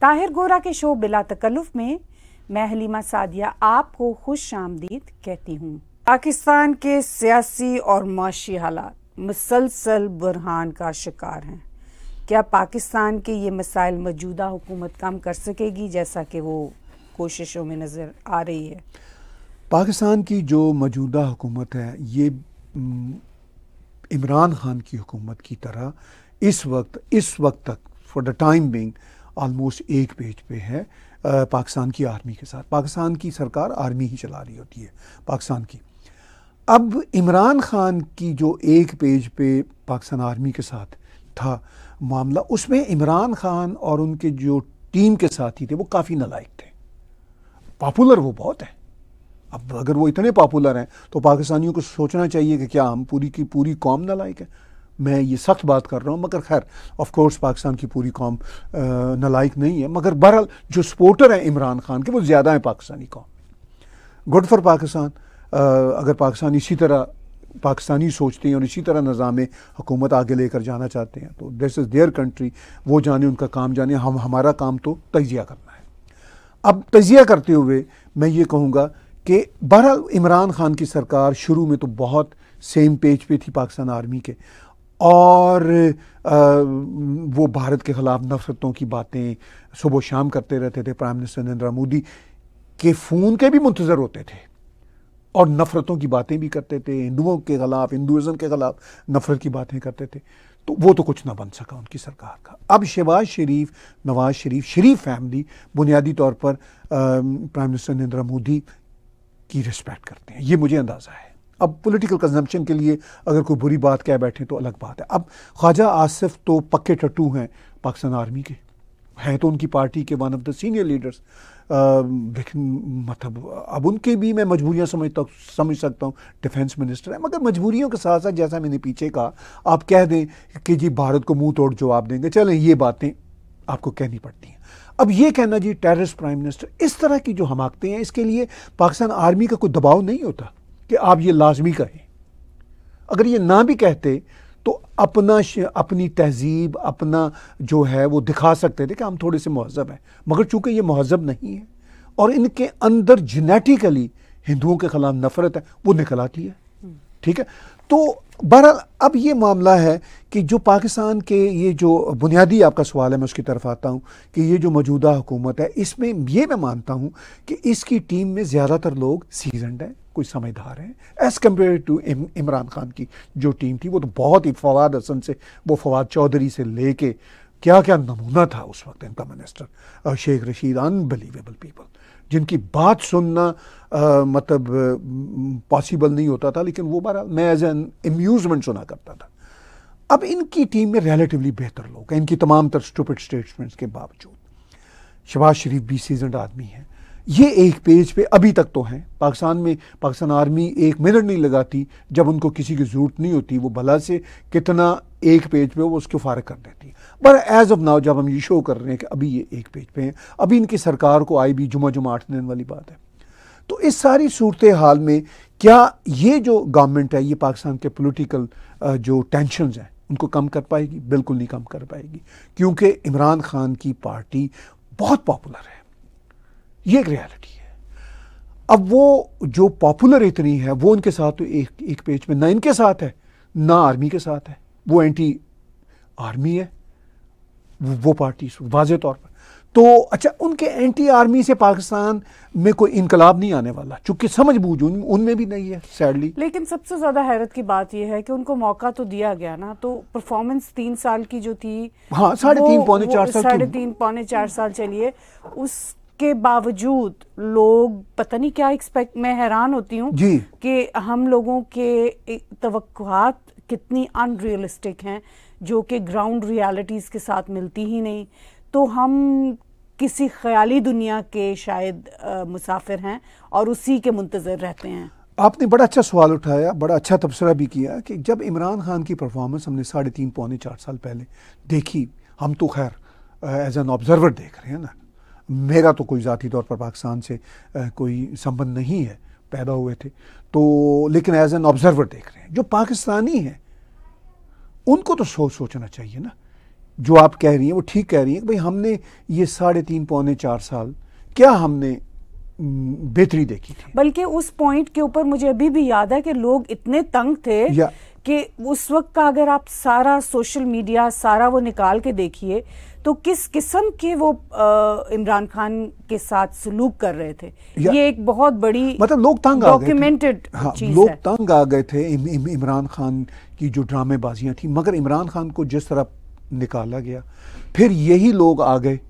ताहिर गोरा के शो बिला तकल्लुफ में मैं हलीमा सादिया आपको खुश आमदीद कहती हूँ पाकिस्तान के सियासी और माशी हालात मुसलसल बुरहान का शिकार हैं क्या पाकिस्तान के ये मसाइल मौजूदा हुकूमत काम कर सकेगी जैसा कि वो कोशिशों में नज़र आ रही है पाकिस्तान की जो मौजूदा हुकूमत है ये इमरान खान की हुकूमत की तरह इस वक्त इस वक्त तक for the time being almost एक पेज पे है पाकिस्तान की आर्मी के साथ पाकिस्तान की सरकार आर्मी ही चला रही होती है पाकिस्तान की अब इमरान खान की जो एक पेज पे पाकिस्तान आर्मी के साथ था मामला उसमें इमरान खान और उनके जो टीम के साथी थे वो काफ़ी नलायक थे पॉपुलर वो बहुत हैं अब अगर वो इतने पॉपुलर हैं तो पाकिस्तानियों को सोचना चाहिए कि क्या हम पूरी की पूरी कौम नलायक है मैं ये सख्त बात कर रहा हूँ मगर खैर ऑफ कोर्स पाकिस्तान की पूरी कौम नलायक नहीं है मगर बहरहाल जो सपोर्टर हैं इमरान खान के वो ज़्यादा हैं पाकिस्तानी कौम गुड फॉर पाकिस्तान अगर पाकिस्तान इसी तरह पाकिस्तानी सोचते हैं और इसी तरह निज़ाम हुकूमत आगे लेकर जाना चाहते हैं तो दिस इज़ देयर कंट्री वो जाने उनका काम जाने हम हमारा काम तो तजिया करना है अब तजिया करते हुए मैं ये कहूँगा कि बहरहाल इमरान खान की सरकार शुरू में तो बहुत सेम पेज पे थी पाकिस्तान आर्मी के और वो भारत के ख़िलाफ़ नफरतों की बातें सुबह शाम करते रहते थे प्राइम मिनिस्टर नरेंद्र मोदी के फ़ोन के भी मुंतज़र होते थे और नफ़रतों की बातें भी करते थे हिंदुओं के ख़िलाफ़ हिंदुज़म के ख़िलाफ़ नफ़रत की बातें करते थे तो वो तो कुछ ना बन सका उनकी सरकार का अब शहबाज शरीफ नवाज शरीफ शरीफ फैमिली बुनियादी तौर पर प्राइम मिनिस्टर नरेंद्र मोदी की रिस्पेक्ट करते हैं ये मुझे अंदाज़ा है अब पॉलिटिकल कंजम्पशन के लिए अगर कोई बुरी बात कह बैठे तो अलग बात है अब ख्वाजा आसिफ तो पक्के टट्टू हैं पाकिस्तान आर्मी के हैं तो उनकी पार्टी के one of the senior leaders लेकिन मतलब अब उनके भी मैं मजबूरियाँ समझता समझ सकता हूँ डिफेंस मिनिस्टर है मगर मजबूरियों के साथ साथ जैसा मैंने पीछे कहा आप कह दें कि जी भारत को मुंह तोड़ जवाब देंगे चलें ये बातें आपको कहनी पड़ती हैं अब ये कहना जी टेररिस्ट प्राइम मिनिस्टर इस तरह की जो हमाकते हैं इसके लिए पाकिस्तान आर्मी का कोई दबाव नहीं होता कि आप ये लाजमी कहें अगर ये ना भी कहते तो अपना अपनी तहजीब अपना जो है वो दिखा सकते थे कि हम थोड़े से महजब हैं मगर चूंकि ये महजब नहीं है और इनके अंदर जेनेटिकली हिंदुओं के खिलाफ नफरत है वो निकल आती है ठीक है तो बहरहाल अब ये मामला है कि जो पाकिस्तान के ये जो बुनियादी आपका सवाल है मैं उसकी तरफ आता हूँ कि ये जो मौजूदा हुकूमत है इसमें ये मैं मानता हूँ कि इसकी टीम में ज़्यादातर लोग सीजनड हैं कोई समझदार हैं as compare to Imran Khan की जो टीम थी वो तो बहुत ही फवाद हसन से वो फवाद चौधरी से ले क्या क्या नमूना था उस वक्त इनका minister Sheikh Rashid unbelievable people जिनकी बात सुनना आ, मतलब पॉसिबल नहीं होता था लेकिन वो बारह मैं एज एन एम्यूज़मेंट सुना करता था अब इनकी टीम में रिलेटिवली बेहतर लोग हैं इनकी तमाम तर स्टूपिड स्टेटमेंट्स के बावजूद शबाज शरीफ भी सीजनड आदमी हैं ये एक पेज पे अभी तक तो हैं पाकिस्तान में पाकिस्तान आर्मी एक मिनट नहीं लगाती जब उनको किसी की ज़रूरत नहीं होती वो भला से कितना एक पेज पे वो उसको फारग कर देती है पर एज़ ऑफ नाउ जब हम ये शो कर रहे हैं कि अभी ये एक पेज पे हैं अभी इनकी सरकार को आई भी जुमा जुमा आठ दिन वाली बात है तो इस सारी सूरत हाल में क्या ये जो गवर्नमेंट है ये पाकिस्तान के पोलिटिकल जो टेंशन हैं उनको कम कर पाएगी बिल्कुल नहीं कम कर पाएगी क्योंकि इमरान खान की पार्टी बहुत पॉपुलर है ये एक रियलिटी है अब वो जो पॉपुलर इतनी है वो उनके साथ तो एक एक पेज में ना इनके साथ है ना आर्मी के साथ है वो एंटी आर्मी है वो, वो पार्टी वाजे तौर पर तो अच्छा उनके एंटी आर्मी से पाकिस्तान में कोई इनकलाब नहीं आने वाला चूंकि समझ बूझ उन, उनमें भी नहीं है सैडली लेकिन सबसे ज्यादा हैरत की बात यह है कि उनको मौका तो दिया गया ना तो परफॉर्मेंस तीन साल की जो थी हाँ साढ़े तीन पौने चार साल साढ़े तीन पौने चार साल चलिए उस के बावजूद लोग पता नहीं क्या एक्सपेक्ट मैं हैरान होती हूँ कि हम लोगों के तवक्कात कितनी अनरियलिस्टिक हैं जो कि ग्राउंड रियलिटीज़ के साथ मिलती ही नहीं तो हम किसी ख्याली दुनिया के शायद आ, मुसाफिर हैं और उसी के मुंतज़र रहते हैं आपने बड़ा अच्छा सवाल उठाया बड़ा अच्छा तबसरा भी किया कि जब इमरान खान की परफॉर्मेंस हमने साढ़े तीन पौने चार साल पहले देखी हम तो खैर एज एन ऑब्ज़र्वर देख रहे हैं ना मेरा तो कोई ज़ाती तौर पर पाकिस्तान से कोई संबंध नहीं है पैदा हुए थे तो लेकिन एज एन ऑब्जर्वर देख रहे हैं जो पाकिस्तानी हैं उनको तो सोच सोचना चाहिए ना जो आप कह रही हैं वो ठीक कह रही हैं भाई हमने ये साढ़े तीन पौने चार साल क्या हमने बेहतरी देखी थी बल्कि उस पॉइंट के ऊपर मुझे अभी भी याद है कि लोग इतने तंग थे कि उस वक्त का अगर आप सारा सोशल मीडिया सारा वो निकाल के देखिए तो किस किस्म के वो इमरान खान के साथ सलूक कर रहे थे ये एक बहुत बड़ी मतलब लोग तंग डॉक्यूमेंटेड हाँ, लोग तंग आ गए थे इमरान खान की जो ड्रामेबाजियाँ थी मगर इमरान खान को जिस तरह निकाला गया फिर यही लोग आ गए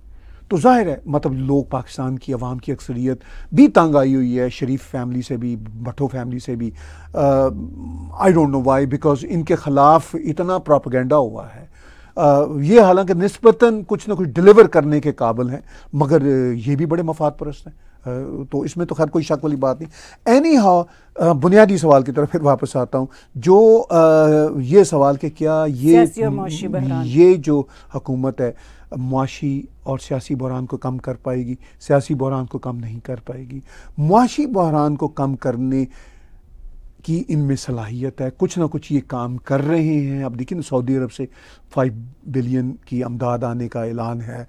तो जाहिर है मतलब लोग पाकिस्तान की आवाम की अक्सरियत भी तंग आई हुई है शरीफ फैमिली से भी भट्टो फैमिली से भी I don't know why because इनके ख़िलाफ़ इतना प्रोपगेंडा हुआ है ये हालांकि नस्बता कुछ ना कुछ डिलीवर करने के काबिल हैं मगर ये भी बड़े मफाद परस्त हैं तो इसमें तो खैर कोई शक वाली बात नहीं एनी हाउ बुनियादी सवाल की तरफ फिर वापस आता हूँ जो आ, ये सवाल कि क्या ये ये जो हकूमत है मुआशी और सियासी बहरान को कम कर पाएगी सियासी बहरान को कम नहीं कर पाएगी मुआशी बहरान को कम करने कि इनमें सलाहियत है कुछ ना कुछ ये काम कर रहे हैं अब देखिए ना सऊदी अरब से फाइव बिलियन की अमदाद आने का ऐलान है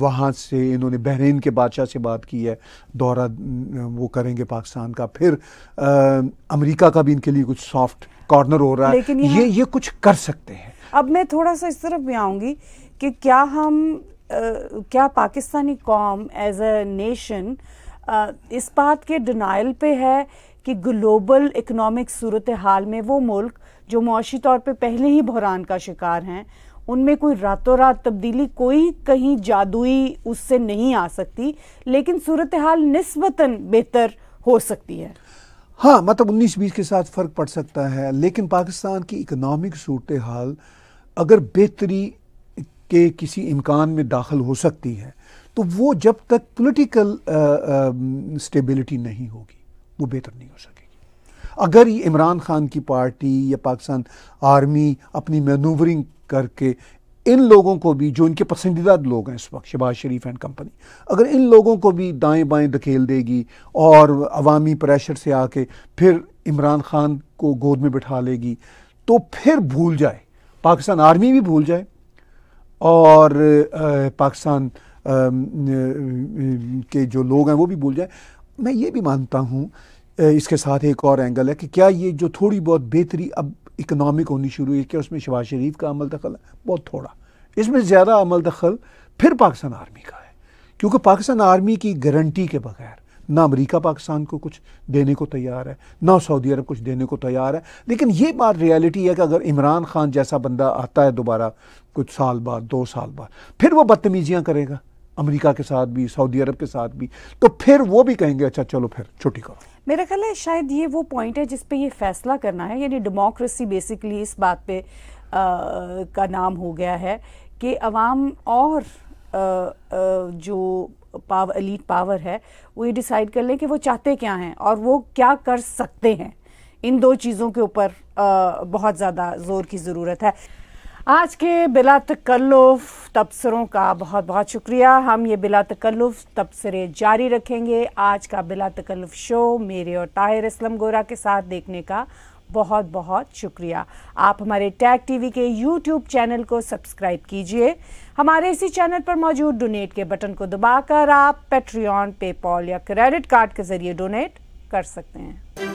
वहाँ से इन्होंने बहरीन के बादशाह से बात की है दौरा वो करेंगे पाकिस्तान का फिर अमेरिका का भी इनके लिए कुछ सॉफ्ट कॉर्नर हो रहा है लेकिन ये ये कुछ कर सकते हैं अब मैं थोड़ा सा इस तरफ भी आऊँगी कि क्या हम आ, क्या पाकिस्तानी कौम एज ए नेशन इस बात के डिनाइल पे है कि ग्लोबल इकोनॉमिक सूरत हाल में वो मुल्क जो मुशी तौर पर पहले ही बहरान का शिकार हैं उनमें कोई रातों रात तब्दीली कोई कहीं जादुई उससे नहीं आ सकती लेकिन सूरत हाल नस्बता बेहतर हो सकती है हाँ मतलब उन्नीस बीस के साथ फ़र्क पड़ सकता है लेकिन पाकिस्तान की इकनॉमिक सूरत हाल अगर बेहतरी के किसी इम्कान में दाखिल हो सकती है तो वो जब तक पॉलिटिकल स्टेबिलिटी नहीं होगी वो बेहतर नहीं हो सकेगी अगर ये इमरान खान की पार्टी या पाकिस्तान आर्मी अपनी मैनूवरिंग करके इन लोगों को भी जो इनके पसंदीदा लोग हैं इस वक्त शहबाज शरीफ एंड कंपनी अगर इन लोगों को भी दाएं बाएं धकेल देगी और अवामी प्रेशर से आके फिर इमरान खान को गोद में बिठा लेगी तो फिर भूल जाए पाकिस्तान आर्मी भी भूल जाए और पाकिस्तान के जो लोग हैं वो भी भूल जाए मैं ये भी मानता हूँ इसके साथ एक और एंगल है कि क्या ये जो थोड़ी बहुत बेहतरी अब इकनॉमिक होनी शुरू हुई क्या उसमें शबाज शरीफ का अमल दखल है बहुत थोड़ा इसमें ज़्यादा अमल दखल फिर पाकिस्तान आर्मी का है क्योंकि पाकिस्तान आर्मी की गारंटी के बगैर ना अमेरिका पाकिस्तान को कुछ देने को तैयार है ना सऊदी अरब कुछ देने को तैयार है लेकिन ये बात रियलिटी है कि अगर इमरान खान जैसा बंदा आता है दोबारा कुछ साल बाद दो साल बाद फिर वो बदतमीजियाँ करेगा अमेरिका के साथ भी सऊदी अरब के साथ भी तो फिर वो भी कहेंगे अच्छा चलो फिर छुट्टी करो मेरा ख्याल है शायद ये वो पॉइंट है जिस पे ये फैसला करना है यानी डेमोक्रेसी बेसिकली इस बात पे आ, का नाम हो गया है कि अवाम और आ, आ, जो पावर अलीट पावर है वो ये डिसाइड कर लें कि वो चाहते क्या हैं और वो क्या कर सकते हैं इन दो चीज़ों के ऊपर बहुत ज़्यादा ज़ोर की ज़रूरत है आज के बिला तकल्लुफ़ तबसरों का बहुत बहुत शुक्रिया हम ये बिला तकल्लुफ़ तबसरे जारी रखेंगे आज का बिला तकल्लुफ़ शो मेरे और ताहिर असलम गोरा के साथ देखने का बहुत बहुत शुक्रिया आप हमारे टैग टीवी के यूट्यूब चैनल को सब्सक्राइब कीजिए हमारे इसी चैनल पर मौजूद डोनेट के बटन को दबाकर आप पेट्रियन पेपॉल या क्रेडिट कार्ड के ज़रिए डोनेट कर सकते हैं